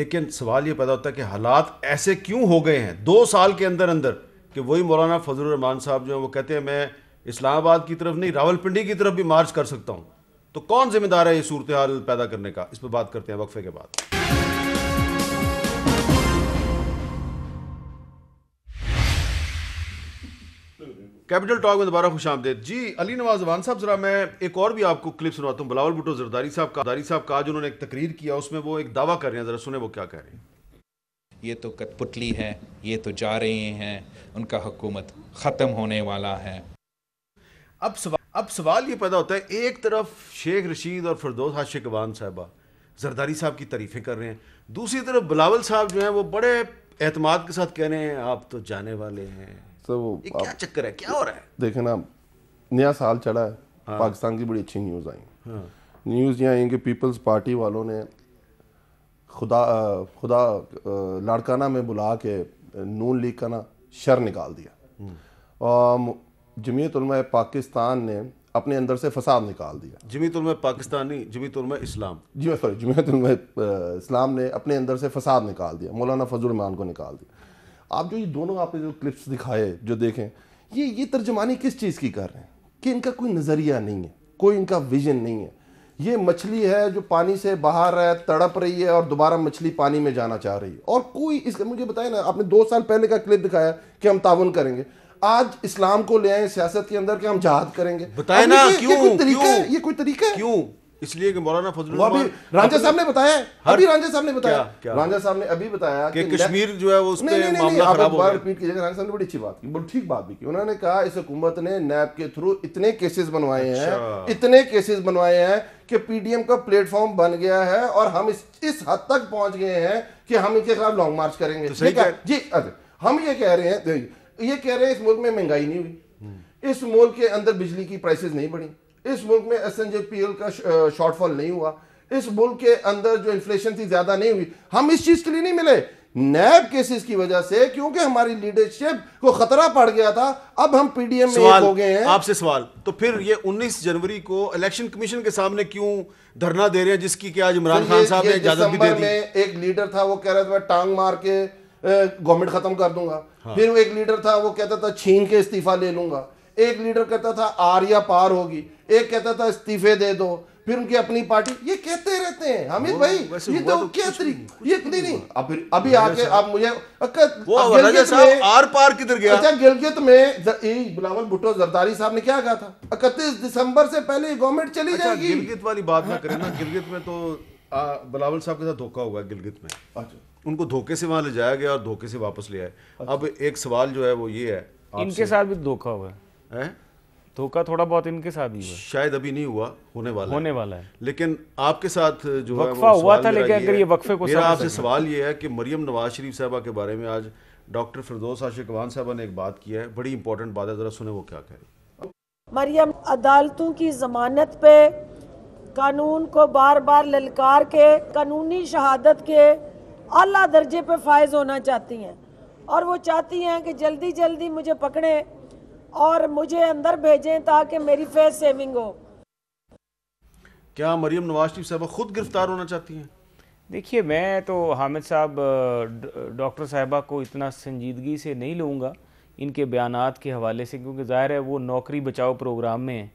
लेकिन सवाल ये पैदा होता है कि हालात ऐसे क्यों हो गए हैं दो साल के अंदर अंदर कि वही मौलाना फजलरहमान साहब जो हैं वो कहते हैं मैं इस्लामाबाद की तरफ नहीं रावलपिंडी की तरफ भी मार्च कर सकता हूँ तो कौन जिम्मेदार है ये सूरत हाल पैदा करने का इस पर बात करते हैं वक्फे के बाद कैपिटल टॉक में दोबारा खुश आमदेद जी अली नवाज वान साहब ज़रा मैं एक और भी आपको क्लिप सुनाता हूँ बिलावल भुटो जरदारी साहब का दारी साहब का आज उन्होंने एक तकरीर किया उसमें वो एक दावा कर रहे हैं ज़रा सुने वो क्या कह रहे हैं ये तो कठपुतली है ये तो जा रहे हैं उनका हुकूमत ख़त्म होने वाला है अब सवाल अब सवाल ये पैदा होता है एक तरफ शेख रशीद और फरदोस हाशिक वान साहबा जरदारी साहब की तारीफ़ें कर रहे हैं दूसरी तरफ बिलावल साहब जो हैं वो बड़े अहतमाद के साथ कह रहे हैं आप तो जाने वाले हैं तो ये क्या चक्कर है क्या हो रहा है देखे ना नया साल चढ़ा है हाँ। पाकिस्तान की बड़ी अच्छी न्यूज़ आई हाँ। न्यूज़ ये आई कि पीपल्स पार्टी वालों ने खुदा खुदा लाड़काना में बुला के नून लीग का ना शर निकाल दिया और हम्म। जमीयत पाकिस्तान ने अपने अंदर से फसाद निकाल दिया जमीयत पाकिस्तानी जमीयत इस्लाम जी सॉरी जमीयत इस्लाम ने अपने अंदर से फसाद निकाल दिया मौलाना फजल को निकाल दिया आप जो ये दोनों आपने जो क्लिप्स दिखाए जो देखें ये ये तर्जमानी किस चीज़ की कर रहे हैं कि इनका कोई नज़रिया नहीं है कोई इनका विजन नहीं है ये मछली है जो पानी से बाहर है तड़प रही है और दोबारा मछली पानी में जाना चाह रही है और कोई इसका मुझे बताया ना आपने दो साल पहले का क्लिप दिखाया कि हम ताउन करेंगे आज इस्लाम को ले आए सियासत के अंदर कि हम जहाद करेंगे बताए ना क्यों, क्यों, ये कोई तरीका है क्यों इसलिए कि मौलाना फजल अभी राजा साहब ने बताया अभी राजा साहब ने बताया राजा साहब ने अभी बताया कि कश्मीर जो है वो उस नहीं, नहीं, मामला खराब हो गया रिपीट कीजिएगा राजा साहब ने बड़ी अच्छी बात की बड़ी ठीक बात भी की उन्होंने कहा इस हुकूमत ने नैब के थ्रू इतने केसेस बनवाए हैं अच्छा। इतने केसेस बनवाए हैं कि पीडीएम का प्लेटफॉर्म बन गया है और हम इस इस हद तक पहुंच गए हैं कि हम इनके खिलाफ लॉन्ग मार्च करेंगे तो ठीक है जी हम ये कह रहे हैं ये कह रहे हैं इस मुल्क में महंगाई नहीं हुई हम्म। इस मुल्क के अंदर बिजली की प्राइसेस नहीं बढ़ी इस मुल्क में एस का शॉर्टफॉल नहीं हुआ इस मुल्क के अंदर जो इन्फ्लेशन थी ज्यादा नहीं हुई हम इस चीज के लिए नहीं मिले नैब केसेस की वजह से क्योंकि हमारी लीडरशिप को खतरा पड़ गया था अब हम पीडीएम में हो गए हैं आपसे सवाल तो फिर ये 19 जनवरी को इलेक्शन कमीशन के सामने क्यों धरना दे रहे हैं जिसकी कि आज इमरान तो खान साहब ने इजाजत भी दे दी एक लीडर था वो कह रहा था टांग मार के गवर्नमेंट खत्म कर दूंगा हाँ। फिर एक लीडर था वो कहता था छीन के इस्तीफा ले लूंगा एक लीडर कहता था आर्या पार होगी एक कहता था इस्तीफे दे दो फिर उनकी अपनी पार्टी ये कहते रहते हैं हमिद भाई ये तो, तो क्या तरीके ये नहीं नहीं अभी अभी आके आप मुझे आर पार किधर गया अच्छा गिलगित में बिलावल भुट्टो जरदारी साहब ने क्या कहा था इकतीस दिसंबर से पहले गवर्नमेंट चली अच्छा, जाएगी गिलगित वाली बात ना हाँ। करें ना गिलगित में तो बिलावल साहब के साथ धोखा हुआ गिलगित में अच्छा। उनको धोखे से वहां ले जाया गया और धोखे से वापस ले आए अच्छा। अब एक सवाल जो है वो ये है इनके साथ भी धोखा हुआ है धोखा थोड़ा बहुत इनके साथ ही हुआ शायद अभी नहीं हुआ होने वाला होने वाला है लेकिन आपके साथ जो वक्फा है हुआ था लेकिन अगर ये वक्फे को मेरा आपसे सवाल ये है कि मरियम नवाज शरीफ साहबा के बारे में आज डॉक्टर फिरदौस आशिकवान साहबा ने एक बात की है बड़ी इंपॉर्टेंट बात है ज़रा सुने वो क्या कह रही मरियम अदालतों की जमानत पे कानून को बार बार ललकार के कानूनी शहादत के अला दर्जे पे फायज होना चाहती हैं और वो चाहती हैं कि जल्दी जल्दी मुझे पकड़े और मुझे अंदर भेजें ताकि मेरी फेस सेविंग हो क्या मरियम नवाज शरीफ साहबा खुद गिरफ्तार होना चाहती हैं देखिए मैं तो हामिद साहब डॉक्टर साहबा को इतना संजीदगी से नहीं लूँगा इनके बयान के हवाले से क्योंकि ज़ाहिर है वो नौकरी बचाओ प्रोग्राम में हैं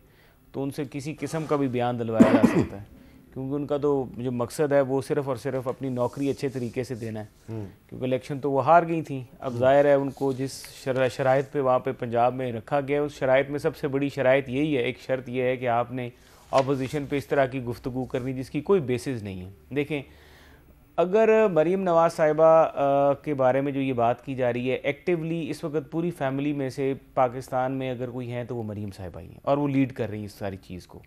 तो उनसे किसी किस्म का भी बयान दिलवाया जा सकता है क्योंकि उनका तो जो मकसद है वो सिर्फ और सिर्फ अपनी नौकरी अच्छे तरीके से देना है हम्म। क्योंकि इलेक्शन तो वो हार गई थी अब हम्म। जाहिर है उनको जिस शराय पे वहाँ पे पंजाब में रखा गया उस शराय में सबसे बड़ी शराय यही है एक शर्त यह है कि आपने अपोजिशन पे इस तरह की गुफ्तु करनी जिसकी कोई बेसिस नहीं है देखें अगर मरीम नवाज़ साहिबा के बारे में जो ये बात की जा रही है एक्टिवली इस वक्त पूरी फैमिली में से पाकिस्तान में अगर कोई है तो वो मरीम साहिबा ही हैं और वो लीड कर रही हैं इस सारी चीज़ को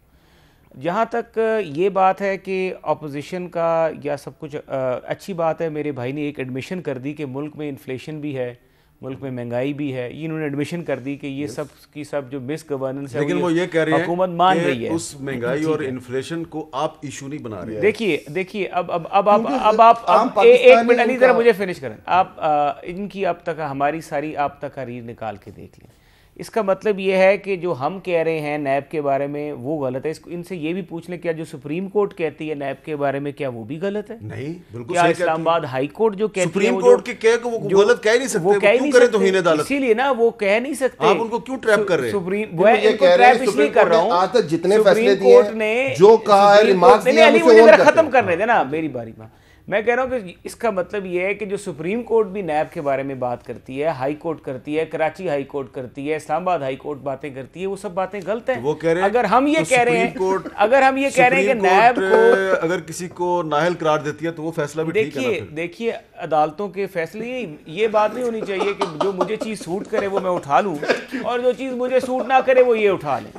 जहाँ तक ये बात है कि अपोजिशन का या सब कुछ अच्छी बात है मेरे भाई ने एक एडमिशन कर दी कि मुल्क में इन्फ्लेशन भी है मुल्क में महंगाई भी है इन्होंने एडमिशन कर दी कि ये सब की सब जो मिस गवर्नेंस है लेकिन वो ये कह रही है मान रही है उस महंगाई और इन्फ्लेशन को आप इशू नहीं बना रहे देखिए देखिए अब अब अब आप अब आप, एक मिनट अली जरा मुझे फिनिश करें आप इनकी अब तक हमारी सारी आप तक रीर निकाल के देख लें इसका मतलब ये है कि जो हम कह रहे हैं नैब के बारे में वो गलत है इसको इनसे ये भी पूछ लें क्या जो सुप्रीम कोर्ट कहती है नैब के बारे में क्या वो भी गलत है नहीं बिल्कुल क्या इस्लामाबाद हाई कोर्ट जो कहती सुप्रीम कोर्ट के कह वो जो, गलत कह नहीं सकते वो कह नहीं तो सकते तो अदालत इसीलिए ना वो कह नहीं सकते आप उनको क्यों ट्रैप कर रहे हैं सुप्रीम वो इनको ट्रैप इसलिए कर रहा हूँ जितने सुप्रीम कोर्ट ने जो कहा खत्म कर रहे थे ना मेरी बारी में मैं कह रहा हूँ कि इसका मतलब ये है कि जो सुप्रीम कोर्ट भी नैब के बारे में बात करती है हाई कोर्ट करती है कराची हाई कोर्ट करती है इस्लामाबाद हाई कोर्ट बातें करती है वो सब बातें गलत हैं तो वो कह रहे हैं अगर हम ये तो कह रहे हैं [laughs] अगर हम ये कह रहे हैं कि नैब को अगर किसी को नाहल करार देती है तो वो फैसला भी देखिए देखिए अदालतों के फैसले ये बात नहीं होनी चाहिए कि जो मुझे चीज़ सूट करे वो मैं उठा लूं और जो चीज़ मुझे सूट ना करे वो ये उठा लें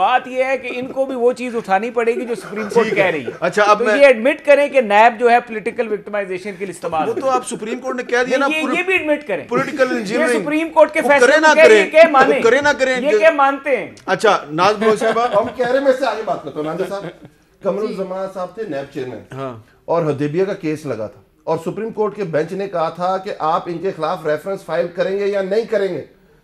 बात ये है कि इनको भी वो चीज़ उठानी पड़ेगी जो सुप्रीम कोर्ट कह रही है अच्छा अब तो ये एडमिट करें कि नैब जो है पोलिटिकल विक्टिमाइजेशन के लिए इस्तेमाल वो तो आप सुप्रीम कोर्ट ने कह दिया ना ये भी एडमिट करें पोलिटिकल इंजीनियरिंग सुप्रीम कोर्ट के फैसले ना करें माने करें ना करें ये क्या मानते हैं अच्छा नाज साहब हम कह रहे हैं मैं आगे बात करता हो नाजा साहब कमरुल जमान साहब थे नैब चेयरमैन हाँ। और हदेबिया का केस लगा था और सुप्रीम कोर्ट के बेंच ने कहा था कि आप इनके खिलाफ रेफरेंस फाइल करेंगे या नहीं करेंगे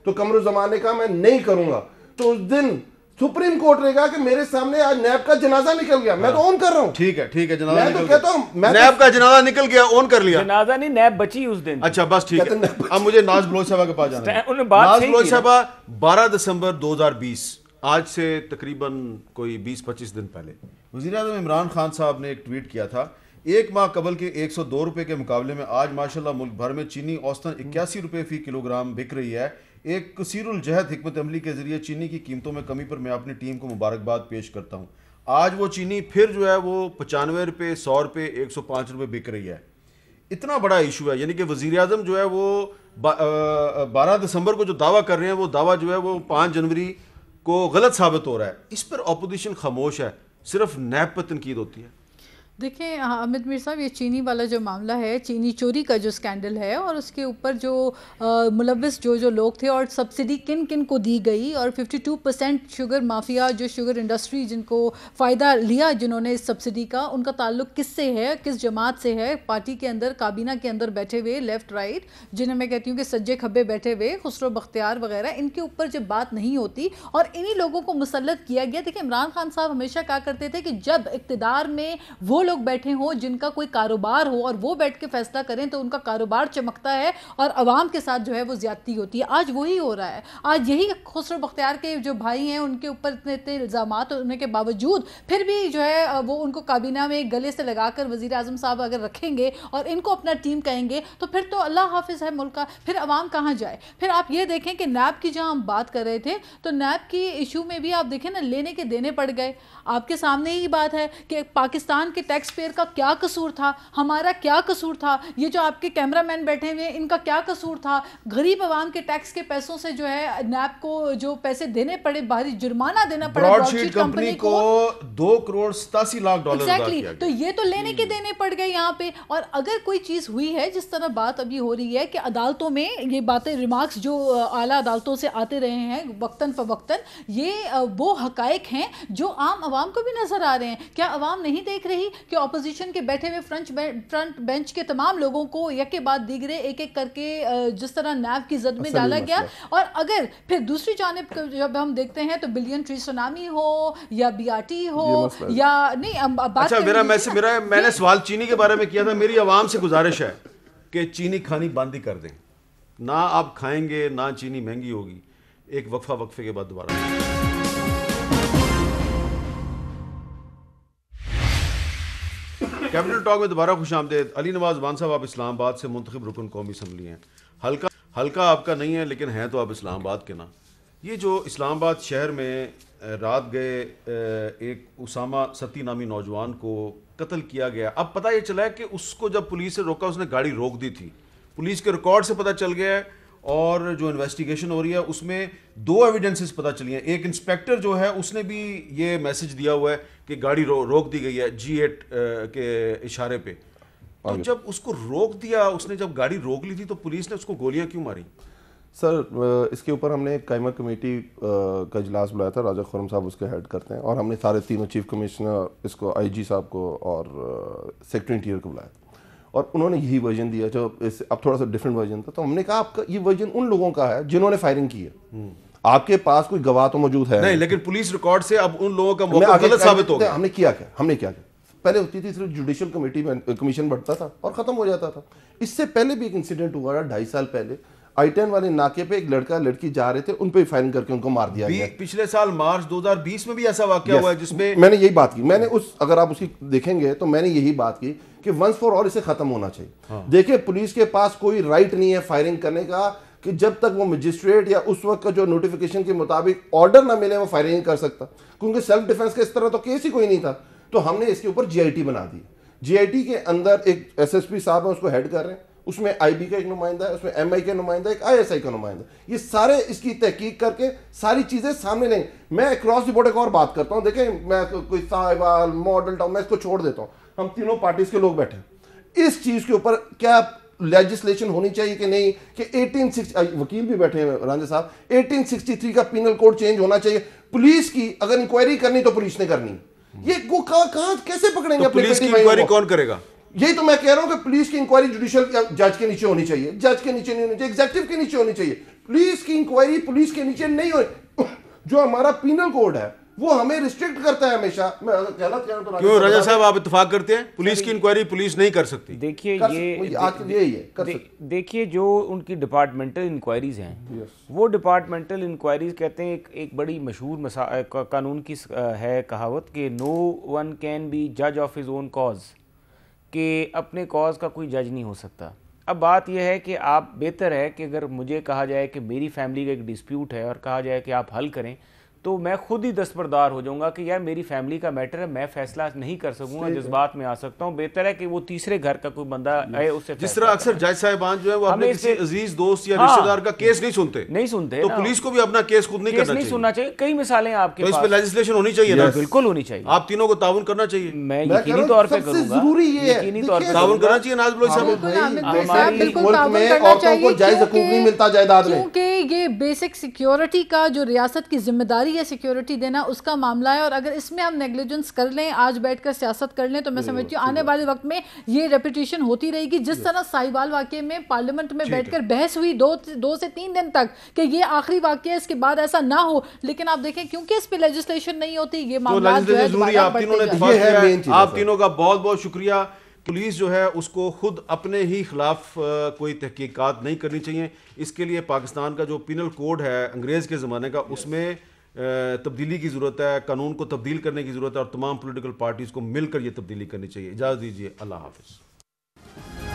तो कमर जमाने का मैं नहीं करूंगा तो उस दिन सुप्रीम कोर्ट ने कहा कि मेरे सामने आज नैब का जनाजा निकल गया मैं तो ऑन हाँ। कर रहा हूँ ठीक है ठीक है जनाजा मैं तो कहता हूँ मैं तो- नैब का जनाजा निकल गया ऑन कर लिया जनाजा नहीं नैब बची उस दिन अच्छा बस ठीक है अब मुझे नाज बलोच साहबा के पास जाना नाज बलोच साहबा 12 दिसंबर 2020 आज से तकरीबन कोई 20-25 दिन पहले वजीर इमरान खान साहब ने एक ट्वीट किया था एक माह कबल के 102 रुपए के मुकाबले में आज माशाल्लाह मुल्क भर में चीनी औसतन इक्यासी रुपए फी किलोग्राम बिक रही है एक कसीरुल जहद हमत अमली के जरिए चीनी की कीमतों में कमी पर मैं अपनी टीम को मुबारकबाद पेश करता हूँ आज वो चीनी फिर जो है वो पचानवे रुपये सौ रुपये एक सौ पाँच रुपये बिक रही है इतना बड़ा इशू है यानी कि वजीर अजम जो है वो बारह दिसंबर को जो दावा कर रहे हैं वो दावा जो है वो पाँच जनवरी को गलत साबित हो रहा है इस पर अपोजिशन खामोश है सिर्फ नैब पर तनकीद होती है देखिए अमित मीर साहब ये चीनी वाला जो मामला है चीनी चोरी का जो स्कैंडल है और उसके ऊपर जो मुलविस जो जो लोग थे और सब्सिडी किन किन को दी गई और 52 परसेंट शुगर माफिया जो शुगर इंडस्ट्री जिनको फ़ायदा लिया जिन्होंने इस सब्सिडी का उनका ताल्लुक किससे है किस जमात से है पार्टी के अंदर काबीना के अंदर बैठे हुए लेफ्ट राइट जिन्हें मैं कहती हूँ कि सज्जे खब्बे बैठे हुए खुसरो बख्तियार वगैरह इनके ऊपर जब बात नहीं होती और इन्हीं लोगों को मुसलत किया गया देखिए इमरान खान साहब हमेशा कहा करते थे कि जब इकतदार में वो लोग बैठे हों जिनका कोई कारोबार हो और वो बैठ के फैसला करें तो उनका कारोबार चमकता है और आवाम के साथ जो है वो ज़्यादती होती है आज वही हो रहा है आज यही खुसरो बख्तियार के जो भाई हैं उनके ऊपर इतने इतने इल्ज़ाम होने के बावजूद फिर भी जो है वो उनको काबीना में गले से लगाकर वजीर आजम साहब अगर रखेंगे और इनको अपना टीम कहेंगे तो फिर तो अल्लाह हाफिज़ है मुल्क का फिर आवाम कहाँ जाए फिर आप ये देखें कि नैब की जहाँ हम बात कर रहे थे तो नैब की इशू में भी आप देखें ना लेने के देने पड़ गए आपके सामने ही बात है कि पाकिस्तान के टैक्स टैक्स पेयर का क्या कसूर था हमारा क्या कसूर था ये जो आपके कैमरामैन बैठे हुए हैं इनका क्या कसूर था गरीब आवाम के टैक्स के पैसों से जो है नैप को जो पैसे देने पड़े भारी जुर्माना देना पड़ा कंपनी को, को दो करोड़ सतासी लाख डॉलर एग्जैक्टली exactly, तो ये तो लेने के हम्म। देने पड़ गए यहाँ पे और अगर कोई चीज़ हुई है जिस तरह बात अभी हो रही है कि अदालतों में ये बातें रिमार्क्स जो आला अदालतों से आते रहे हैं वक्ता फ़वक्ता ये वो हकैक हैं जो आम आवाम को भी नज़र आ रहे हैं क्या आवाम नहीं देख रही कि ऑपोजिशन के बैठे हुए फ्रंट फ्रंट बेंच के तमाम लोगों को यक के बाद दिगरे एक एक करके जिस तरह नैब की जद में डाला गया और अगर फिर दूसरी जानब जब हम देखते हैं तो बिलियन ट्री सुनामी हो या बीआरटी हो या नहीं बात अच्छा, मेरा, मैसे, मेरा मैंने सवाल चीनी के बारे में किया था मेरी आवाम से गुजारिश है कि चीनी खानी बंद ही कर दें ना आप खाएंगे ना चीनी महंगी होगी एक वक्फा वक्फे के बाद दोबारा कैबिनेट टॉक में दोबारा खुश आमदेद अली नवाज वान साहब आप इस्लामाबाद से मुंतब रुकन कौमी असम्बली हैं हल्का हल्का आपका नहीं है लेकिन हैं तो आप इस्लामाबाद के ना ये जो इस्लामाबाद शहर में रात गए एक उसामा सती नामी नौजवान को कत्ल किया गया अब पता ये चला है कि उसको जब पुलिस से रोका उसने गाड़ी रोक दी थी पुलिस के रिकॉर्ड से पता चल गया है और जो इन्वेस्टिगेशन हो रही है उसमें दो एविडेंसेस पता चली हैं एक इंस्पेक्टर जो है उसने भी ये मैसेज दिया हुआ है कि गाड़ी रो, रोक दी गई है जी एट के इशारे पे तो जब उसको रोक दिया उसने जब गाड़ी रोक ली थी तो पुलिस ने उसको गोलियां क्यों मारी सर इसके ऊपर हमने एक कायमा कमेटी का इजलास बुलाया था राजा खुरम साहब उसके हेड करते हैं और हमने सारे तीनों चीफ कमिश्नर इसको आईजी साहब को और सेक्रेटरी इंटीरियर को बुलाया था और उन्होंने यही वर्जन दिया जो अब थोड़ा सा डिफरेंट वर्जन था तो हमने कहा आपका ये वर्जन उन लोगों का है जिन्होंने फायरिंग की है हम्म। आपके पास कोई गवाह तो मौजूद है नहीं लेकिन पुलिस रिकॉर्ड से अब उन लोगों का मौका गलत साबित हो गया हमने किया क्या हमने क्या किया पहले होती थी सिर्फ जुडिशियल कमेटी में कमीशन बढ़ता था और ख़त्म हो जाता था इससे पहले भी एक इंसिडेंट हुआ था ढाई साल पहले आई टेन वाले नाके पे एक लड़का लड़की जा रहे थे उन पे फायरिंग करके उनको मार दिया गया पिछले साल मार्च 2020 में भी ऐसा वाक्य yes. हुआ है जिसमें मैंने यही बात की मैंने उस अगर आप उसकी देखेंगे तो मैंने यही बात की कि वंस फॉर ऑल इसे खत्म होना चाहिए हाँ। देखिए पुलिस के पास कोई राइट नहीं है फायरिंग करने का कि जब तक वो मजिस्ट्रेट या उस वक्त का जो नोटिफिकेशन के मुताबिक ऑर्डर ना मिले वो फायरिंग कर सकता क्योंकि सेल्फ डिफेंस का इस तरह तो केस ही कोई नहीं था तो हमने इसके ऊपर जीआईटी बना दी जीआईटी के अंदर एक एसएसपी साहब है उसको हेड कर रहे हैं उसमें आईबी का एक नुमाइंदा है उसमें एमआई का नुमाइंदा एक आईएसआई का नुमाइंदा ये सारे इसकी तहकीक करके सारी चीज़ें सामने नहीं मैं अक्रॉस द बोर्ड एक और बात करता हूँ देखें मैं तो कोई साहिबाल मॉडल टाउन मैं इसको छोड़ देता हूँ हम तीनों पार्टीज के लोग बैठे इस चीज़ के ऊपर क्या लेजिस्लेशन होनी चाहिए कि नहीं कि 1860 वकील भी बैठे हैं राजे साहब 1863 का पिनल कोड चेंज होना चाहिए पुलिस की अगर इंक्वायरी करनी तो पुलिस ने करनी ये कहा कैसे पकड़ेंगे तो पुलिस की इंक्वायरी कौन करेगा यही तो मैं कह रहा हूं कि पुलिस की इंक्वायरी जुडिशियल जज के नीचे होनी चाहिए जज के नीचे नहीं होनी चाहिए एग्जेक्टिव के नीचे होनी चाहिए पुलिस की इंक्वायरी पुलिस के नीचे नहीं होनी जो हमारा पीनल कोड है वो हमें रिस्ट्रिक्ट करता है हमेशा मैं गलत कह रहा हूँ तो क्यों राजा साहब आप इतफाक करते हैं पुलिस की इंक्वायरी पुलिस नहीं कर सकती देखिए ये आज यही है देखिए जो उनकी डिपार्टमेंटल इंक्वायरीज हैं वो डिपार्टमेंटल इंक्वायरीज कहते हैं एक एक बड़ी मशहूर कानून की है कहावत कि नो वन कैन बी जज ऑफ हिज ओन कॉज कि अपने कॉज़ का कोई जज नहीं हो सकता अब बात यह है कि आप बेहतर है कि अगर मुझे कहा जाए कि मेरी फैमिली का एक डिस्प्यूट है और कहा जाए कि आप हल करें तो मैं खुद ही दस्तबरदार हो जाऊंगा कि यार मेरी फैमिली का मैटर है मैं फैसला नहीं कर सकूंगा जिस बात में आ सकता हूं बेहतर है कि वो तीसरे घर का कोई बंदा आए उससे जिस तरह अक्सर जज साहिबान जो है वो अपने किसी अजीज दोस्त या हाँ। रिश्तेदार का केस नहीं सुनते नहीं सुनते तो हाँ। पुलिस को भी अपना केस खुद नहीं करना नहीं सुनना चाहिए कई मिसालें आपके तो इस पे लेजिस्लेशन होनी चाहिए ना बिल्कुल होनी चाहिए आप तीनों को ताउन करना चाहिए मैं यकीनी तौर पे करूंगा जरूरी ये यकीनी तौर पे ताउन करना चाहिए नाज बलोच साहब हाँ। मुल्क में औरतों को जायज हकूक नहीं मिलता जायदाद में क्योंकि ये बेसिक सिक्योरिटी का जो रियासत की जिम्मेदारी ये सिक्योरिटी देना उसका मामला है और अगर इसमें हम नेग्लिजेंस कर लें आज बैठकर सियासत कर लें तो मैं समझती हूँ आने वाले वक्त में ये रेपिटेशन होती रहेगी जिस तरह साहिवाल वाक्य में पार्लियामेंट में बैठकर बहस हुई दो दो से तीन दिन तक कि ये आखिरी वाक्य है इसके बाद ऐसा ना हो लेकिन आप देखें क्योंकि इस पर लेजिस्लेशन नहीं होती ये तो आप तो तीनों का बहुत बहुत शुक्रिया पुलिस जो है उसको खुद अपने ही खिलाफ कोई तहकीकात नहीं करनी चाहिए इसके लिए पाकिस्तान का जो पिनल कोड है अंग्रेज़ के ज़माने का उसमें तब्दीली की ज़रूरत है कानून को तब्दील करने की ज़रूरत है और तमाम पोलिटिकल पार्टीज़ को मिलकर ये तब्दीली करनी चाहिए इजाज़त दीजिए अल्लाह हाफिज़